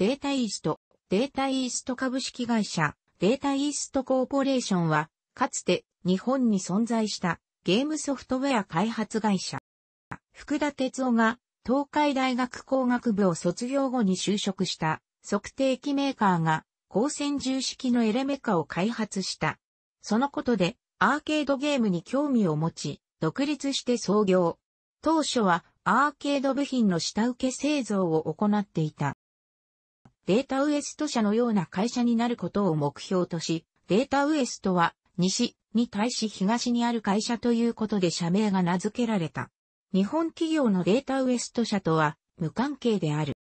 データイースト、データイースト株式会社、データイーストコーポレーションは、かつて日本に存在したゲームソフトウェア開発会社。福田哲夫が東海大学工学部を卒業後に就職した測定器メーカーが光線重式のエレメカを開発した。そのことでアーケードゲームに興味を持ち、独立して創業。当初はアーケード部品の下請け製造を行っていた。データウエスト社のような会社になることを目標とし、データウエストは西に対し東にある会社ということで社名が名付けられた。日本企業のデータウエスト社とは無関係である。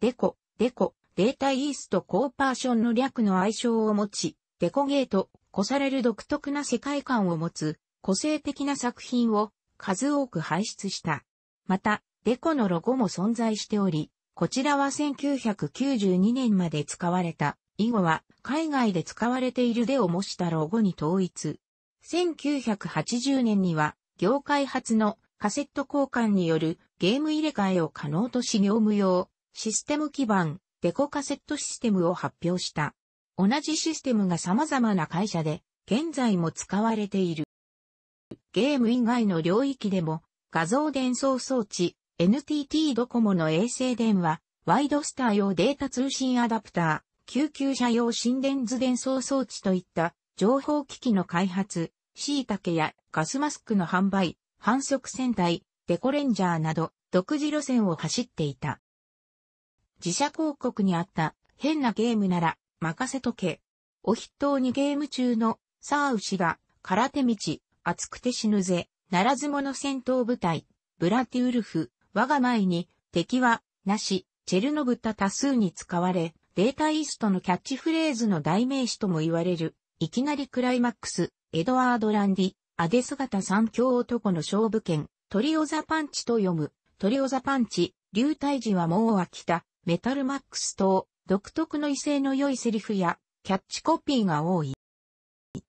デコ、デコ、データイーストコーパーションの略の愛称を持ち、デコゲート、こされる独特な世界観を持つ個性的な作品を数多く輩出した。また、デコのロゴも存在しており、こちらは1992年まで使われた、以後は海外で使われているでを模したロゴに統一。1980年には業界初のカセット交換によるゲーム入れ替えを可能とし業務用システム基盤デコカセットシステムを発表した。同じシステムが様々な会社で現在も使われている。ゲーム以外の領域でも画像伝送装置 NTT ドコモの衛星電話、ワイドスター用データ通信アダプター、救急車用心電図伝送装置といった情報機器の開発、シイタケやガスマスクの販売、反則戦隊、デコレンジャーなど独自路線を走っていた。自社広告にあった変なゲームなら任せとけ。お筆頭にゲーム中のサーウシが空手道、熱くて死ぬぜ、ならず者戦闘部隊、ブラティウルフ、我が前に、敵は、なし、チェルノブタ多数に使われ、データイーストのキャッチフレーズの代名詞とも言われる、いきなりクライマックス、エドワード・ランディ、アデス型三強男の勝負剣、トリオザパンチと読む、トリオザパンチ、流体時はもう飽きた、メタルマックス等、独特の威勢の良いセリフや、キャッチコピーが多い。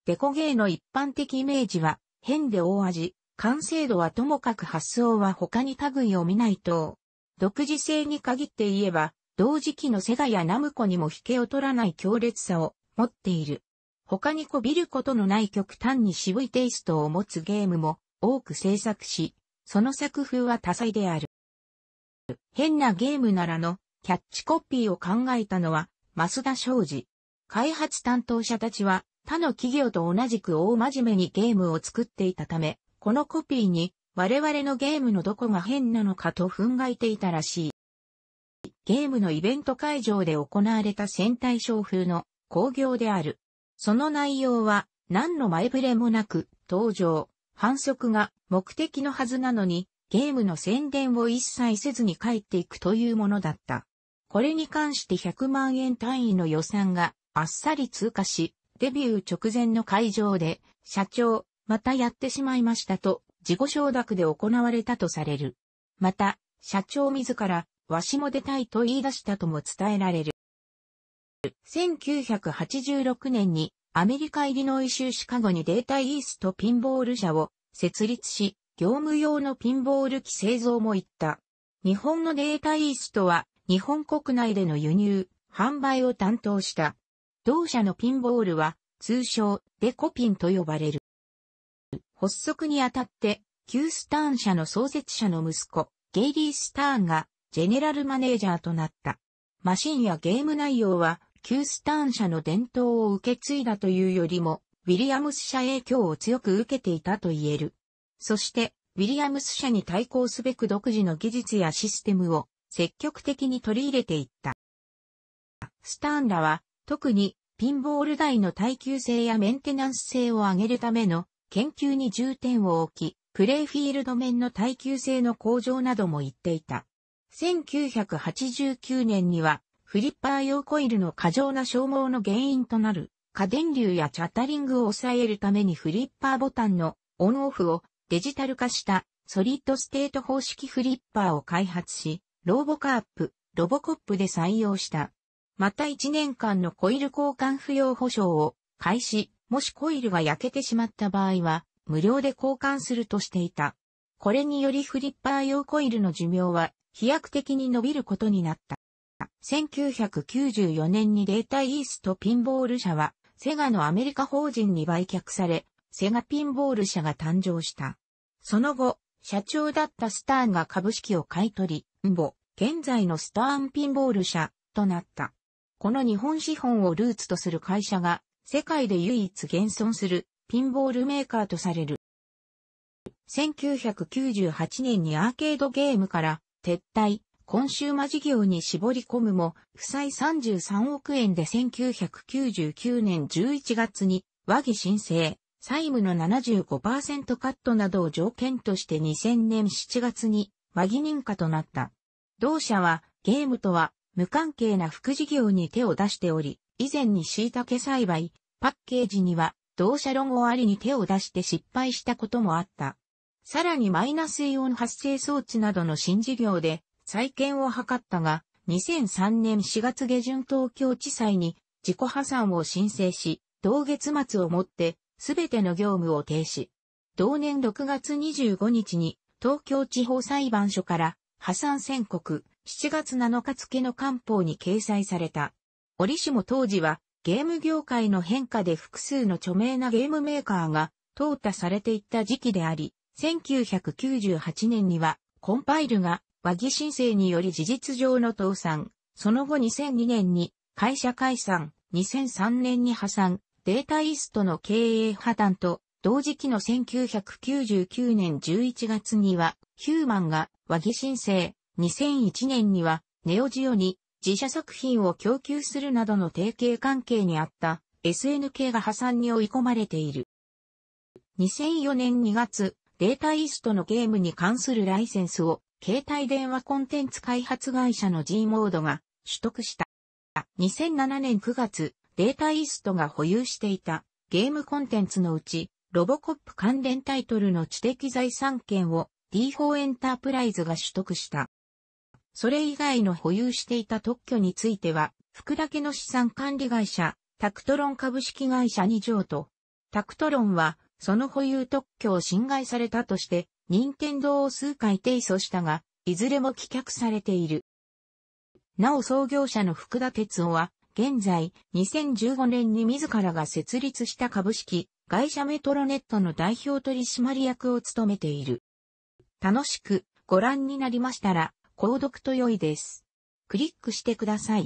デコゲーの一般的イメージは、変で大味、完成度はともかく発想は他に類を見ないと、独自性に限って言えば、同時期のセガやナムコにも引けを取らない強烈さを持っている。他にこびることのない極端に渋いテイストを持つゲームも多く制作し、その作風は多彩である。変なゲームならのキャッチコピーを考えたのは増田昌司。開発担当者たちは他の企業と同じく大真面目にゲームを作っていたため、このコピーに、我々のゲームのどこが変なのかと憤慨ていたらしい。ゲームのイベント会場で行われた戦隊商風の工業である。その内容は何の前触れもなく登場、反則が目的のはずなのにゲームの宣伝を一切せずに帰っていくというものだった。これに関して100万円単位の予算があっさり通過し、デビュー直前の会場で社長、またやってしまいましたと、自己承諾で行われたとされる。また、社長自ら、わしも出たいと言い出したとも伝えられる。1986年にアメリカイリノイ州シカゴにデータイーストピンボール社を設立し、業務用のピンボール機製造も行った。日本のデータイーストは日本国内での輸入、販売を担当した。同社のピンボールは通称デコピンと呼ばれる。発足にあたって、旧スターン社の創設者の息子、ゲイリー・スターンが、ジェネラルマネージャーとなった。マシンやゲーム内容は、旧スターン社の伝統を受け継いだというよりも、ウィリアムス社影響を強く受けていたと言える。そして、ウィリアムス社に対抗すべく独自の技術やシステムを積極的に取り入れていった。スターンらは、特にピンボール台の耐久性やメンテナンス性を上げるための研究に重点を置き、プレイフィールド面の耐久性の向上なども言っていた。1989年には、フリッパー用コイルの過剰な消耗の原因となる、過電流やチャッタリングを抑えるためにフリッパーボタンのオンオフをデジタル化したソリッドステート方式フリッパーを開発し、ロボカップ、ロボコップで採用した。また1年間のコイル交換不要保証を開始、もしコイルが焼けてしまった場合は、無料で交換するとしていた。これによりフリッパー用コイルの寿命は飛躍的に伸びることになった。1994年にデータイーストピンボール社は、セガのアメリカ法人に売却され、セガピンボール社が誕生した。その後、社長だったスターンが株式を買い取り、んぼ、現在のスターンピンボール社となった。この日本資本をルーツとする会社が世界で唯一現存するピンボールメーカーとされる。1998年にアーケードゲームから撤退、コンシューマ事業に絞り込むも、負債33億円で1999年11月に和議申請、債務の75%カットなどを条件として2000年7月に和議認可となった。同社はゲームとは無関係な副事業に手を出しており、以前に椎茸栽培、パッケージには同社ロゴありに手を出して失敗したこともあった。さらにマイナスイオン発生装置などの新事業で再建を図ったが、2003年4月下旬東京地裁に自己破産を申請し、同月末をもってすべての業務を停止。同年6月25日に東京地方裁判所から破産宣告7月7日付の官報に掲載された。折しも当時はゲーム業界の変化で複数の著名なゲームメーカーが淘汰されていった時期であり、1998年にはコンパイルが和議申請により事実上の倒産、その後2002年に会社解散、2003年に破産、データイーストの経営破綻と、同時期の1999年11月には、ヒューマンが和議申請、2001年には、ネオジオに自社作品を供給するなどの提携関係にあった SNK が破産に追い込まれている。2004年2月、データイーストのゲームに関するライセンスを携帯電話コンテンツ開発会社の G モードが取得した。2007年9月、データイーストが保有していたゲームコンテンツのうち、ロボコップ関連タイトルの知的財産権を D4 エンタープライズが取得した。それ以外の保有していた特許については、福田家の資産管理会社、タクトロン株式会社に譲渡。タクトロンは、その保有特許を侵害されたとして、任天堂を数回提訴したが、いずれも棄却されている。なお創業者の福田哲夫は、現在、2015年に自らが設立した株式、会社メトロネットの代表取締役を務めている。楽しくご覧になりましたら、購読と良いです。クリックしてください。